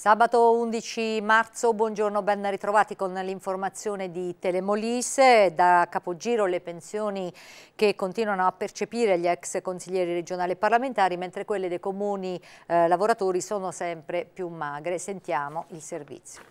Sabato 11 marzo, buongiorno, ben ritrovati con l'informazione di Telemolise. Da capogiro le pensioni che continuano a percepire gli ex consiglieri regionali e parlamentari, mentre quelle dei comuni eh, lavoratori sono sempre più magre. Sentiamo il servizio.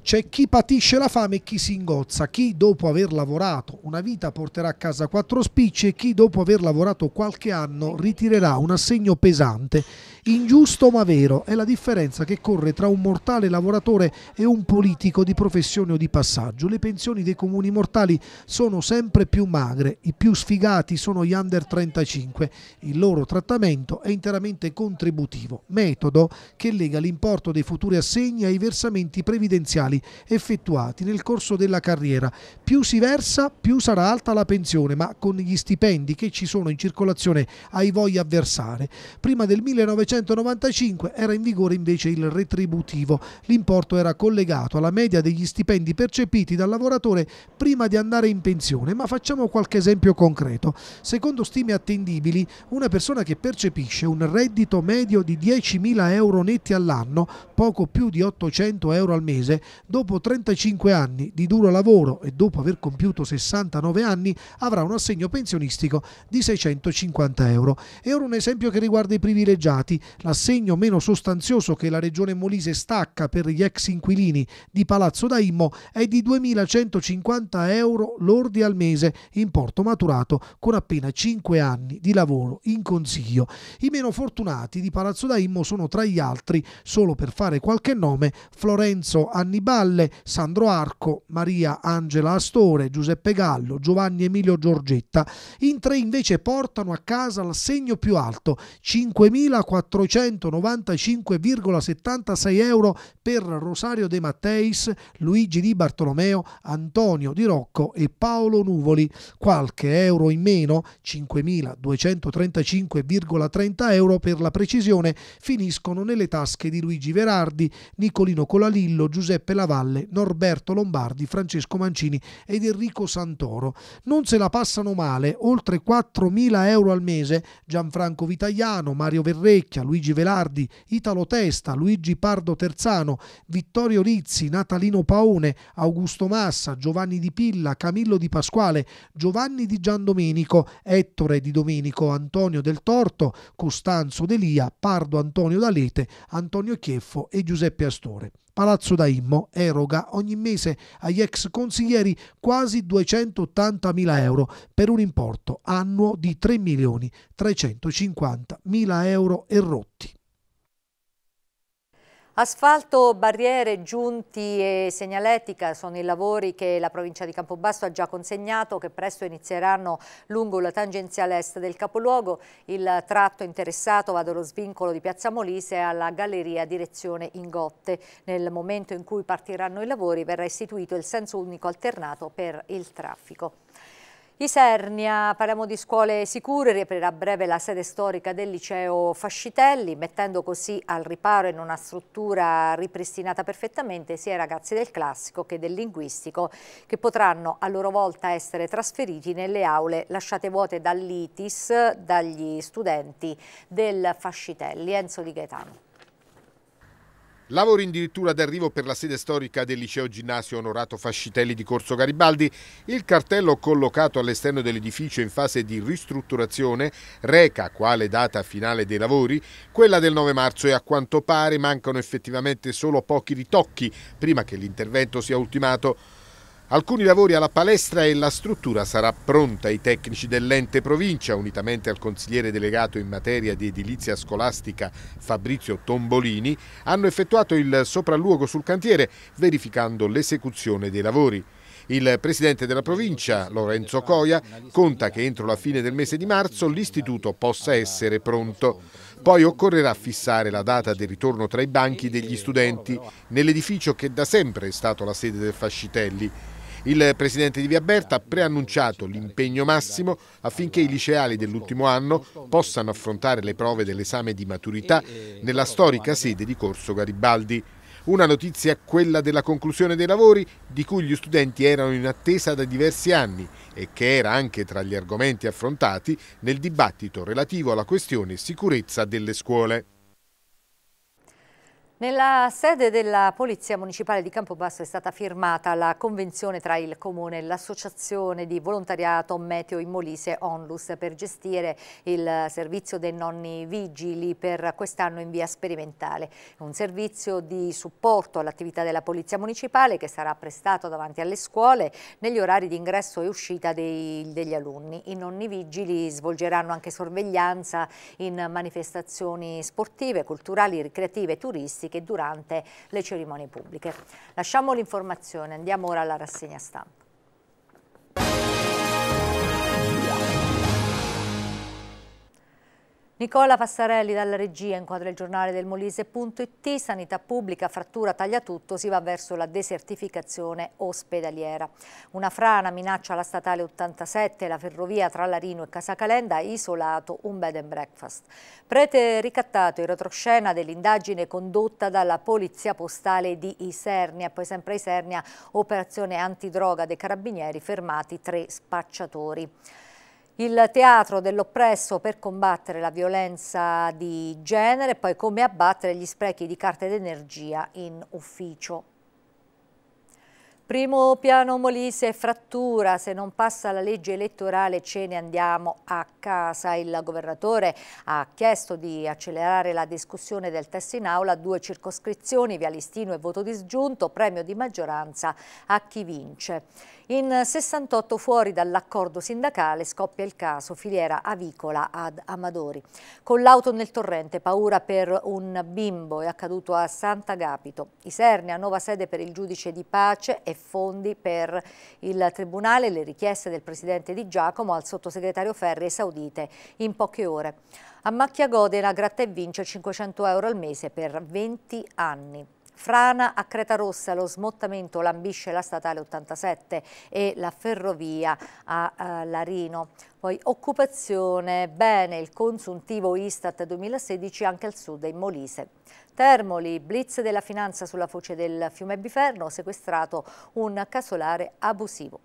C'è chi patisce la fame e chi si ingozza, chi dopo aver lavorato una vita porterà a casa quattro spicci e chi dopo aver lavorato qualche anno ritirerà un assegno pesante Ingiusto ma vero è la differenza che corre tra un mortale lavoratore e un politico di professione o di passaggio. Le pensioni dei comuni mortali sono sempre più magre, i più sfigati sono gli under 35. Il loro trattamento è interamente contributivo, metodo che lega l'importo dei futuri assegni ai versamenti previdenziali effettuati nel corso della carriera. Più si versa, più sarà alta la pensione, ma con gli stipendi che ci sono in circolazione hai voglia a versare. Prima del 1900 1995 era in vigore invece il retributivo. L'importo era collegato alla media degli stipendi percepiti dal lavoratore prima di andare in pensione, ma facciamo qualche esempio concreto. Secondo stime attendibili, una persona che percepisce un reddito medio di 10.000 euro netti all'anno, poco più di 800 euro al mese, dopo 35 anni di duro lavoro e dopo aver compiuto 69 anni, avrà un assegno pensionistico di 650 euro. E ora un esempio che riguarda i privilegiati l'assegno meno sostanzioso che la Regione Molise stacca per gli ex inquilini di Palazzo Daimmo è di 2.150 euro lordi al mese, importo maturato con appena 5 anni di lavoro in consiglio. I meno fortunati di Palazzo Daimmo sono tra gli altri, solo per fare qualche nome, Florenzo Anniballe, Sandro Arco, Maria Angela Astore, Giuseppe Gallo, Giovanni Emilio Giorgetta. In tre invece portano a casa l'assegno più alto, 5.400 495,76 euro per Rosario De Matteis, Luigi Di Bartolomeo, Antonio Di Rocco e Paolo Nuvoli. Qualche euro in meno, 5.235,30 euro per la precisione, finiscono nelle tasche di Luigi Verardi, Nicolino Colalillo, Giuseppe Lavalle, Norberto Lombardi, Francesco Mancini ed Enrico Santoro. Non se la passano male, oltre 4.000 euro al mese, Gianfranco Vitagliano, Mario Verrecchi, Macchia, Luigi Velardi, Italo Testa, Luigi Pardo Terzano, Vittorio Rizzi, Natalino Paone, Augusto Massa, Giovanni Di Pilla, Camillo Di Pasquale, Giovanni di Giandomenico, Ettore Di Domenico, Antonio Del Torto, Costanzo Delia, Pardo Antonio D'Alete, Antonio Chieffo e Giuseppe Astore. Palazzo Daimmo eroga ogni mese agli ex consiglieri quasi 280.000 euro per un importo annuo di 3.350.000 euro erotti. Asfalto, barriere, giunti e segnaletica sono i lavori che la provincia di Campobasso ha già consegnato che presto inizieranno lungo la tangenziale est del capoluogo. Il tratto interessato va dallo svincolo di Piazza Molise alla galleria direzione Ingotte. Nel momento in cui partiranno i lavori verrà istituito il senso unico alternato per il traffico. Isernia, parliamo di scuole sicure, riaprirà a breve la sede storica del liceo Fascitelli, mettendo così al riparo in una struttura ripristinata perfettamente sia i ragazzi del classico che del linguistico, che potranno a loro volta essere trasferiti nelle aule lasciate vuote dall'ITIS, dagli studenti del Fascitelli. Enzo Di Gaetano. Lavori in dirittura d'arrivo per la sede storica del liceo ginnasio Onorato Fascitelli di Corso Garibaldi. Il cartello collocato all'esterno dell'edificio in fase di ristrutturazione reca, quale data finale dei lavori, quella del 9 marzo e a quanto pare mancano effettivamente solo pochi ritocchi prima che l'intervento sia ultimato. Alcuni lavori alla palestra e la struttura sarà pronta. I tecnici dell'ente provincia, unitamente al consigliere delegato in materia di edilizia scolastica Fabrizio Tombolini, hanno effettuato il sopralluogo sul cantiere verificando l'esecuzione dei lavori. Il presidente della provincia, Lorenzo Coia, conta che entro la fine del mese di marzo l'istituto possa essere pronto. Poi occorrerà fissare la data del ritorno tra i banchi degli studenti nell'edificio che da sempre è stato la sede del Fascitelli. Il presidente di Via Berta ha preannunciato l'impegno massimo affinché i liceali dell'ultimo anno possano affrontare le prove dell'esame di maturità nella storica sede di Corso Garibaldi. Una notizia quella della conclusione dei lavori di cui gli studenti erano in attesa da diversi anni e che era anche tra gli argomenti affrontati nel dibattito relativo alla questione sicurezza delle scuole. Nella sede della Polizia Municipale di Campobasso è stata firmata la convenzione tra il Comune e l'Associazione di Volontariato Meteo in Molise Onlus per gestire il servizio dei nonni vigili per quest'anno in via sperimentale. Un servizio di supporto all'attività della Polizia Municipale che sarà prestato davanti alle scuole negli orari di ingresso e uscita dei, degli alunni. I nonni vigili svolgeranno anche sorveglianza in manifestazioni sportive, culturali, ricreative e turistiche che durante le cerimonie pubbliche. Lasciamo l'informazione, andiamo ora alla rassegna stampa. Nicola Passarelli dalla regia inquadra il giornale del Molise.it, sanità pubblica, frattura, taglia tutto, si va verso la desertificazione ospedaliera. Una frana minaccia la statale 87, la ferrovia tra Larino e Casacalenda isolato un bed and breakfast. Prete ricattato in retroscena dell'indagine condotta dalla polizia postale di Isernia, poi sempre Isernia, operazione antidroga dei carabinieri, fermati tre spacciatori il teatro dell'oppresso per combattere la violenza di genere e poi come abbattere gli sprechi di carte d'energia in ufficio. Primo piano Molise, frattura, se non passa la legge elettorale ce ne andiamo a casa. Il governatore ha chiesto di accelerare la discussione del testo in aula, due circoscrizioni, Vialistino e voto disgiunto, premio di maggioranza a chi vince. In 68 fuori dall'accordo sindacale scoppia il caso filiera avicola ad Amadori. Con l'auto nel torrente, paura per un bimbo, è accaduto a Sant'Agapito. Isernia, nuova sede per il giudice di pace e fondi per il Tribunale, le richieste del Presidente Di Giacomo al sottosegretario Ferri esaudite in poche ore. A Macchia Godena gratta e vince 500 euro al mese per 20 anni frana a Creta Rossa, lo smottamento lambisce la statale 87 e la ferrovia a eh, Larino. Poi occupazione, bene, il consuntivo Istat 2016 anche al sud in Molise. Termoli, blitz della finanza sulla foce del fiume Biferno, sequestrato un casolare abusivo.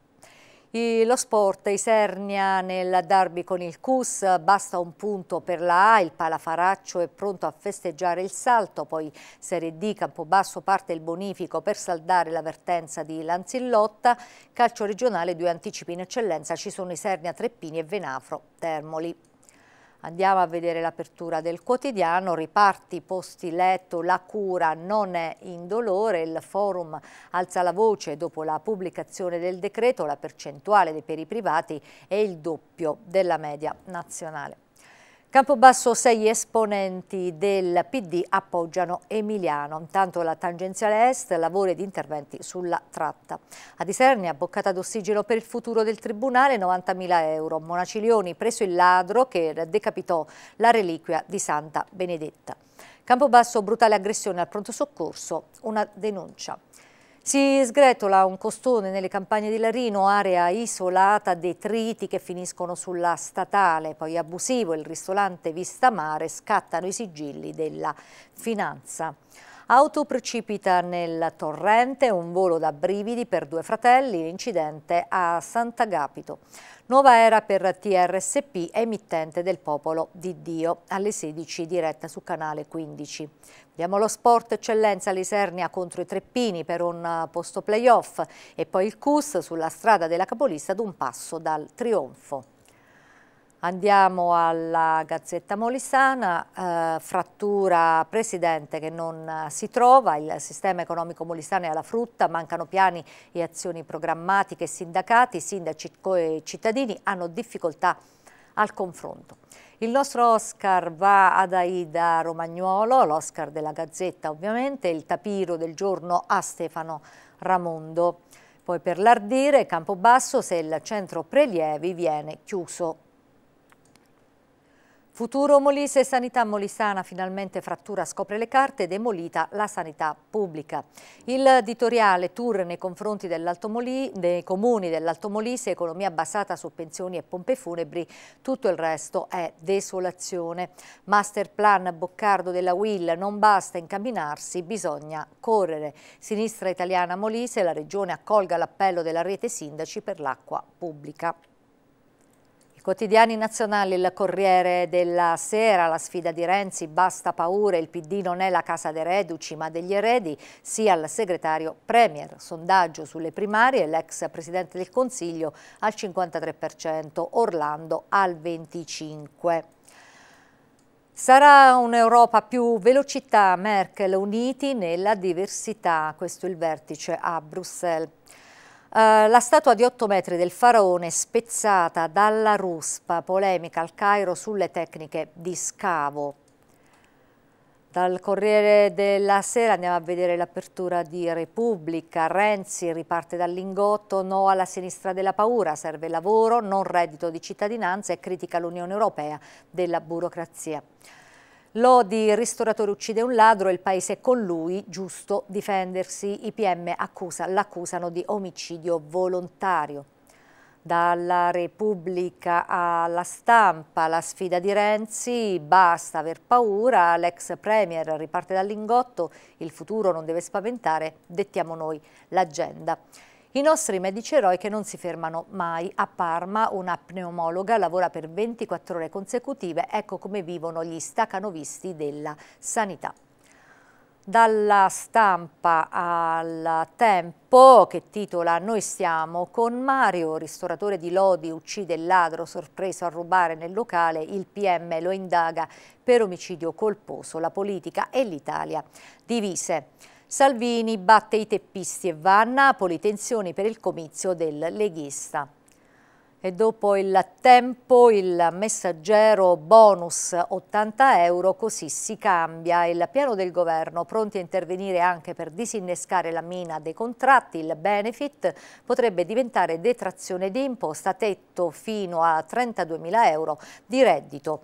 I, lo sport, Isernia nel derby con il Cus, basta un punto per la A, il Palafaraccio è pronto a festeggiare il salto, poi Serie D, Campobasso parte il bonifico per saldare l'avvertenza di Lanzillotta, calcio regionale, due anticipi in eccellenza, ci sono Isernia, Treppini e Venafro, Termoli. Andiamo a vedere l'apertura del quotidiano, riparti posti letto, la cura non è indolore, il forum alza la voce dopo la pubblicazione del decreto, la percentuale dei peri privati è il doppio della media nazionale. Campobasso sei esponenti del PD appoggiano Emiliano, intanto la tangenziale est lavori ed interventi sulla tratta. A Disernia boccata d'ossigeno per il futuro del tribunale 90.000 euro, Monacilioni preso il ladro che decapitò la reliquia di Santa Benedetta. Campobasso brutale aggressione al pronto soccorso, una denuncia. Si sgretola un costone nelle campagne di Larino, area isolata, detriti che finiscono sulla statale, poi abusivo il ristorante Vista Mare, scattano i sigilli della finanza. Auto precipita nel torrente, un volo da brividi per due fratelli, l'incidente a Sant'Agapito. Nuova era per TRSP, emittente del popolo di Dio, alle 16 diretta su canale 15. Vediamo lo sport eccellenza Lisernia contro i Treppini per un posto playoff e poi il CUS sulla strada della capolista ad un passo dal trionfo. Andiamo alla Gazzetta Molisana, eh, frattura presidente che non eh, si trova, il sistema economico molisano è alla frutta, mancano piani e azioni programmatiche sindacati, sindaci e cittadini hanno difficoltà al confronto. Il nostro Oscar va ad Aida Romagnuolo, l'Oscar della Gazzetta ovviamente, il tapiro del giorno a Stefano Ramondo. Poi per l'ardire, Campobasso se il centro prelievi viene chiuso Futuro Molise e Sanità Molisana finalmente frattura scopre le carte ed è la sanità pubblica. Il editoriale tour nei confronti Molise, dei comuni dell'Alto Molise, economia basata su pensioni e pompe funebri, tutto il resto è desolazione. Master plan Boccardo della Will, non basta incamminarsi, bisogna correre. Sinistra italiana Molise, la regione accolga l'appello della rete sindaci per l'acqua pubblica. Quotidiani nazionali, il Corriere della Sera, la sfida di Renzi, basta paure, il PD non è la casa dei reduci ma degli eredi, sia al segretario Premier, sondaggio sulle primarie, l'ex Presidente del Consiglio al 53%, Orlando al 25%. Sarà un'Europa più velocità, Merkel uniti nella diversità, questo è il vertice a Bruxelles. Eh, la statua di 8 metri del faraone spezzata dalla ruspa, polemica al Cairo sulle tecniche di scavo. Dal Corriere della Sera andiamo a vedere l'apertura di Repubblica, Renzi riparte dall'ingotto, no alla sinistra della paura, serve lavoro, non reddito di cittadinanza e critica l'Unione Europea della burocrazia. Lodi, ristoratore uccide un ladro e il paese è con lui, giusto difendersi. I PM accusa, l'accusano di omicidio volontario. Dalla Repubblica alla stampa, la sfida di Renzi, basta aver paura, l'ex Premier riparte dall'ingotto, il futuro non deve spaventare, dettiamo noi l'agenda. I nostri medici eroi che non si fermano mai. A Parma una pneumologa lavora per 24 ore consecutive, ecco come vivono gli stacanovisti della sanità dalla stampa al tempo che titola Noi stiamo con Mario, ristoratore di Lodi, uccide il ladro sorpreso a rubare nel locale, il PM lo indaga per omicidio colposo, la politica e l'Italia divise. Salvini batte i teppisti e va a Napoli, tensioni per il comizio del leghista. E dopo il tempo il messaggero bonus 80 euro così si cambia. Il piano del governo pronti a intervenire anche per disinnescare la mina dei contratti, il benefit potrebbe diventare detrazione di imposta tetto fino a 32.000 euro di reddito.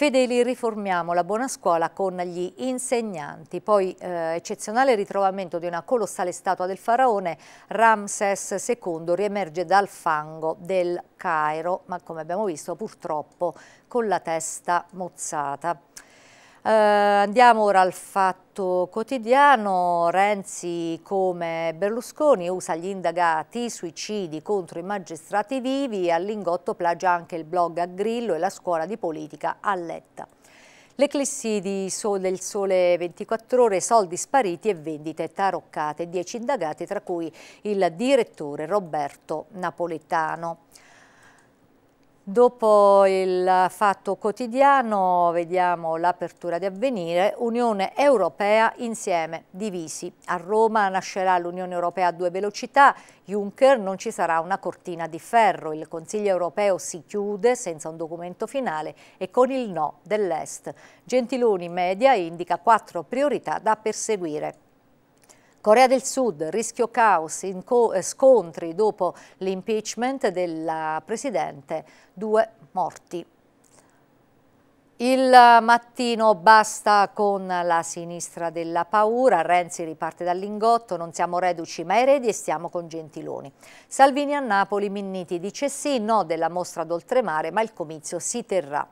Fedeli riformiamo la buona scuola con gli insegnanti. Poi eh, eccezionale ritrovamento di una colossale statua del faraone Ramses II riemerge dal fango del Cairo, ma come abbiamo visto purtroppo con la testa mozzata. Eh, andiamo ora al fatto quotidiano, Renzi come Berlusconi usa gli indagati, suicidi contro i magistrati vivi, all'ingotto plagia anche il blog a Grillo e la scuola di politica a Letta. L'eclissi del sole 24 ore, soldi spariti e vendite taroccate, 10 indagati tra cui il direttore Roberto Napoletano. Dopo il fatto quotidiano vediamo l'apertura di avvenire, Unione Europea insieme, divisi. A Roma nascerà l'Unione Europea a due velocità, Juncker non ci sarà una cortina di ferro, il Consiglio Europeo si chiude senza un documento finale e con il no dell'Est. Gentiloni Media indica quattro priorità da perseguire. Corea del Sud, rischio caos, eh, scontri dopo l'impeachment della Presidente, due morti. Il mattino basta con la sinistra della paura, Renzi riparte dall'ingotto, non siamo reduci ma eredi e stiamo con Gentiloni. Salvini a Napoli, Minniti dice sì, no della mostra d'oltremare ma il comizio si terrà.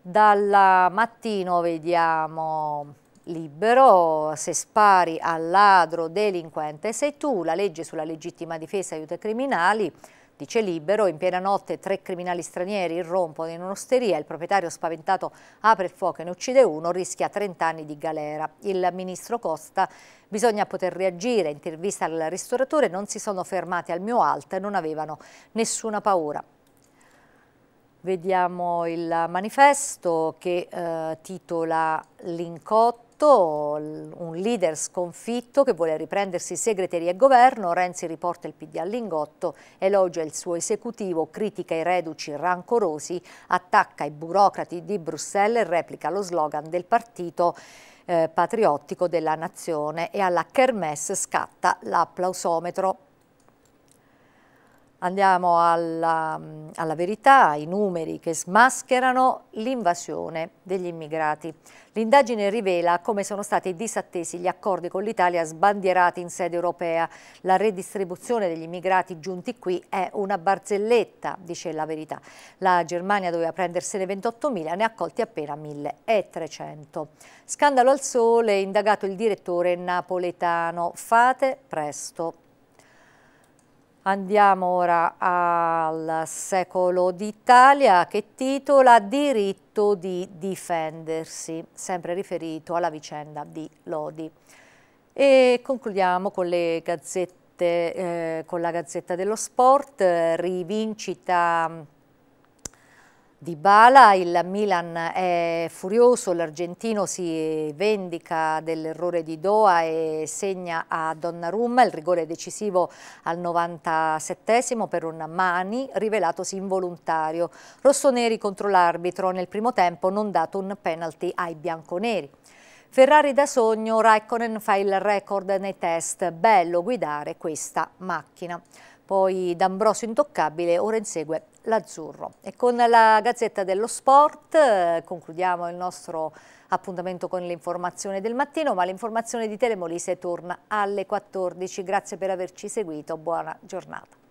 Dal mattino vediamo libero, se spari al ladro delinquente sei tu, la legge sulla legittima difesa aiuta i criminali, Dice libero, in piena notte tre criminali stranieri irrompono in un'osteria, il proprietario spaventato apre il fuoco e ne uccide uno, rischia 30 anni di galera. Il ministro Costa bisogna poter reagire, intervista al ristoratore, non si sono fermati al mio alt, non avevano nessuna paura. Vediamo il manifesto che eh, titola L'incotto fatto, un leader sconfitto che vuole riprendersi segreteria e governo, Renzi riporta il PD all'ingotto, elogia il suo esecutivo, critica i reduci rancorosi, attacca i burocrati di Bruxelles e replica lo slogan del partito eh, patriottico della nazione e alla Kermesse scatta l'applausometro. Andiamo alla, alla, verità, ai numeri che smascherano l'invasione degli immigrati. L'indagine rivela come sono stati disattesi gli accordi con l'Italia sbandierati in sede europea. La redistribuzione degli immigrati giunti qui è una barzelletta, dice la verità. La Germania doveva prendersene 28.000, ne ha accolti appena 1.300. Scandalo al sole, indagato il direttore napoletano. Fate presto. Andiamo ora al secolo d'Italia che titola Diritto di difendersi, sempre riferito alla vicenda di Lodi. E concludiamo con le gazzette, eh, con la Gazzetta dello Sport, rivincita di Bala, il Milan è furioso, l'argentino si vendica dell'errore di Doha e segna a Donnarumma il rigore decisivo al 97 per un mani rivelatosi involontario. Rossoneri contro l'arbitro, nel primo tempo non dato un penalty ai bianconeri. Ferrari da sogno, Raikkonen fa il record nei test, bello guidare questa macchina. Poi D'Ambrosio intoccabile, ora insegue l'azzurro. E con la Gazzetta dello Sport eh, concludiamo il nostro appuntamento con l'informazione del mattino, ma l'informazione di Telemolise torna alle 14. Grazie per averci seguito, buona giornata.